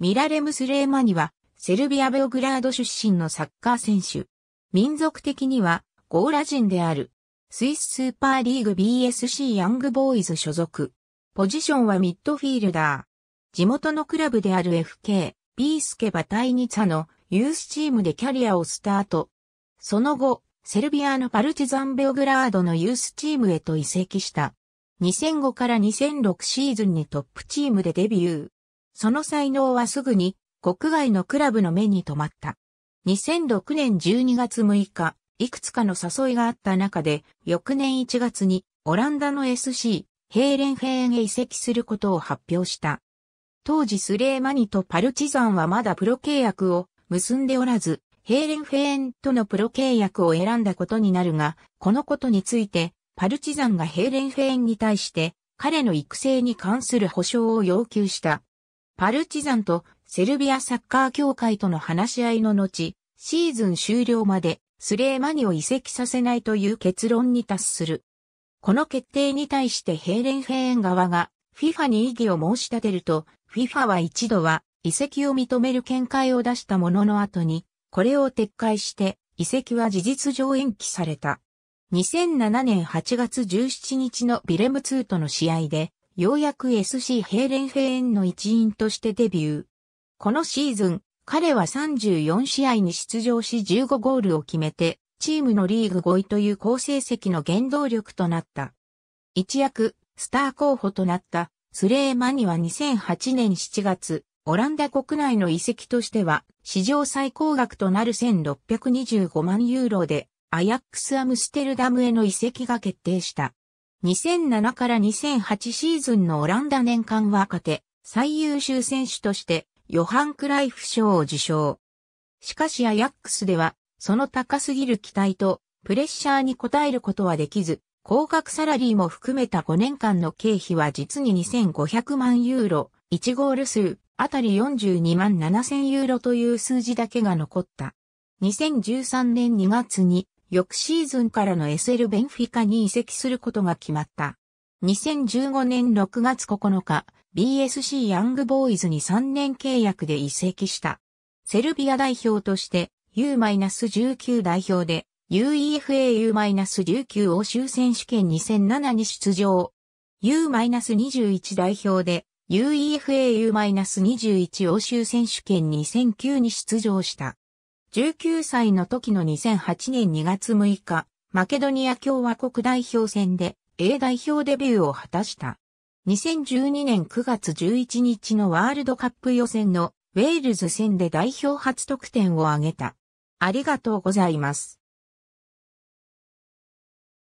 ミラレム・スレーマニは、セルビア・ベオグラード出身のサッカー選手。民族的には、ゴーラ人である。スイススーパーリーグ BSC ヤングボーイズ所属。ポジションはミッドフィールダー。地元のクラブである FK、ビースケバタイニツァのユースチームでキャリアをスタート。その後、セルビアのパルチザンベオグラードのユースチームへと移籍した。2005から2006シーズンにトップチームでデビュー。その才能はすぐに国外のクラブの目に留まった。2006年12月6日、いくつかの誘いがあった中で、翌年1月にオランダの SC、ヘーレンフェーンへ移籍することを発表した。当時スレーマニとパルチザンはまだプロ契約を結んでおらず、ヘーレンフェーンとのプロ契約を選んだことになるが、このことについて、パルチザンがヘーレンフェーンに対して、彼の育成に関する保証を要求した。パルチザンとセルビアサッカー協会との話し合いの後、シーズン終了までスレーマニを移籍させないという結論に達する。この決定に対してヘーレンフェーン側が FIFA に異議を申し立てると、FIFA は一度は移籍を認める見解を出したものの後に、これを撤回して移籍は事実上延期された。2007年8月17日のビレム2との試合で、ようやく SC ヘーレンフェーンの一員としてデビュー。このシーズン、彼は34試合に出場し15ゴールを決めて、チームのリーグ5位という好成績の原動力となった。一躍、スター候補となったスレーマニは2008年7月、オランダ国内の移籍としては、史上最高額となる1625万ユーロで、アヤックスアムステルダムへの移籍が決定した。2007から2008シーズンのオランダ年間若手最優秀選手としてヨハン・クライフ賞を受賞。しかしアヤックスではその高すぎる期待とプレッシャーに応えることはできず、高額サラリーも含めた5年間の経費は実に2500万ユーロ、1ゴール数、あたり42万7000ユーロという数字だけが残った。2013年2月に翌シーズンからの SL ベンフィカに移籍することが決まった。2015年6月9日、BSC ヤングボーイズに3年契約で移籍した。セルビア代表として U-19 代表で UEFAU-19 欧州選手権2007に出場。U-21 代表で UEFAU-21 欧州選手権2009に出場した。19歳の時の2008年2月6日、マケドニア共和国代表戦で A 代表デビューを果たした。2012年9月11日のワールドカップ予選のウェールズ戦で代表初得点を挙げた。ありがとうございます。